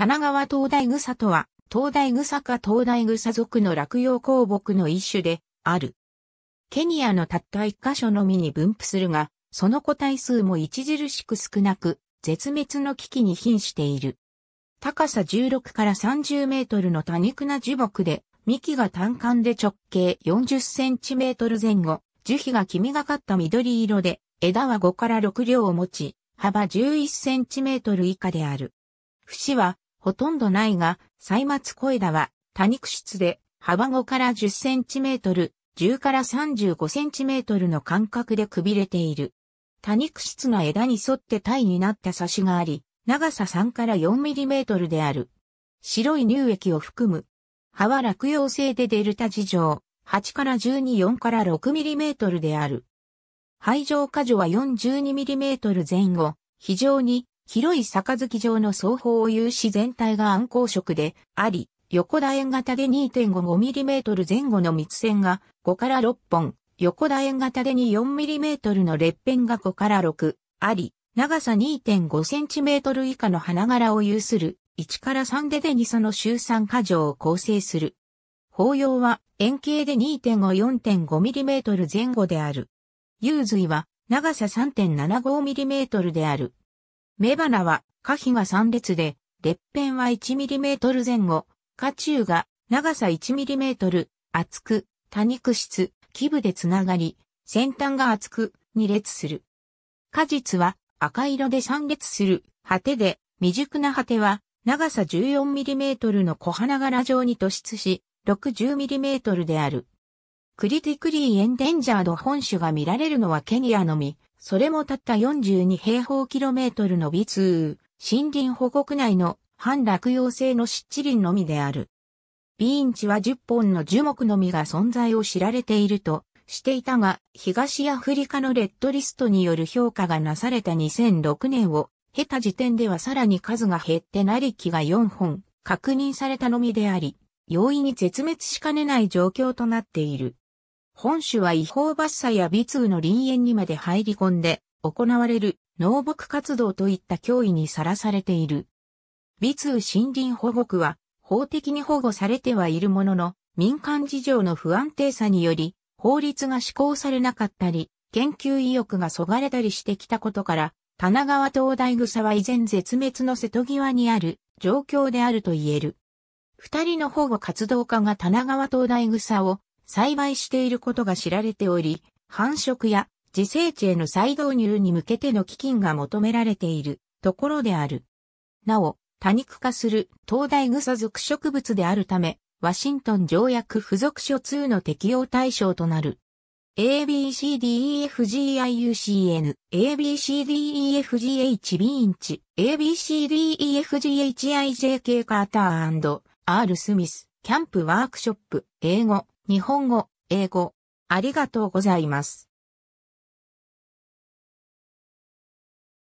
棚川東大草とは、東大草か東大草族の落葉鉱木の一種である。ケニアのたった一箇所のみに分布するが、その個体数も著しく少なく、絶滅の危機に瀕している。高さ16から30メートルの多肉な樹木で、幹が単管で直径40センチメートル前後、樹皮が黄みがかった緑色で、枝は5から6両を持ち、幅11センチメートル以下である。節はほとんどないが、歳末小枝は多肉質で幅5から10センチメートル、10から35センチメートルの間隔でくびれている。多肉質の枝に沿って体になった差しがあり、長さ3から4ミリメートルである。白い乳液を含む。葉は落葉性でデルタ事情、8から12、4から6ミリメートルである。排上果樹は4 2ミリメートル前後、非常に広い杯状の双方を有し全体が暗光色であり、横楕円型で 2.55mm 前後の密線が5から6本、横楕円型で 24mm の列片が5から6あり、長さ 2.5cm 以下の花柄を有する1から3でで2その周3箇条を構成する。法要は円形で 2.5-4.5mm 前後である。有髄は長さ 3.75mm である。雌花は花皮が3列で、列片は 1mm 前後、花中が長さ 1mm、厚く、多肉質、基部でつながり、先端が厚く、2列する。果実は赤色で3列する、果てで、未熟な果ては、長さ 14mm の小花柄状に突出し、60mm である。クリティクリーエンデンジャード本種が見られるのはケニアのみ、それもたった42平方キロメートルの微通、森林保護区内の半落葉性の湿地林のみである。ビーンチは10本の樹木のみが存在を知られているとしていたが、東アフリカのレッドリストによる評価がなされた2006年を経た時点ではさらに数が減ってなり木が4本確認されたのみであり、容易に絶滅しかねない状況となっている。本種は違法伐採や微通の林園にまで入り込んで行われる農牧活動といった脅威にさらされている。微通森林保護区は法的に保護されてはいるものの民間事情の不安定さにより法律が施行されなかったり研究意欲がそがれたりしてきたことから棚川東大草は依然絶滅の瀬戸際にある状況であると言える。二人の保護活動家が棚川東大草を栽培していることが知られており、繁殖や自生地への再導入に向けての基金が求められているところである。なお、多肉化する東大草属植物であるため、ワシントン条約付属書2の適用対象となる。ABCDEFGIUCN、ABCDEFGH ビンチ、ABCDEFGHIJK カーター &R スミス、キャンプワークショップ、英語、日本語、英語、ありがとうございます。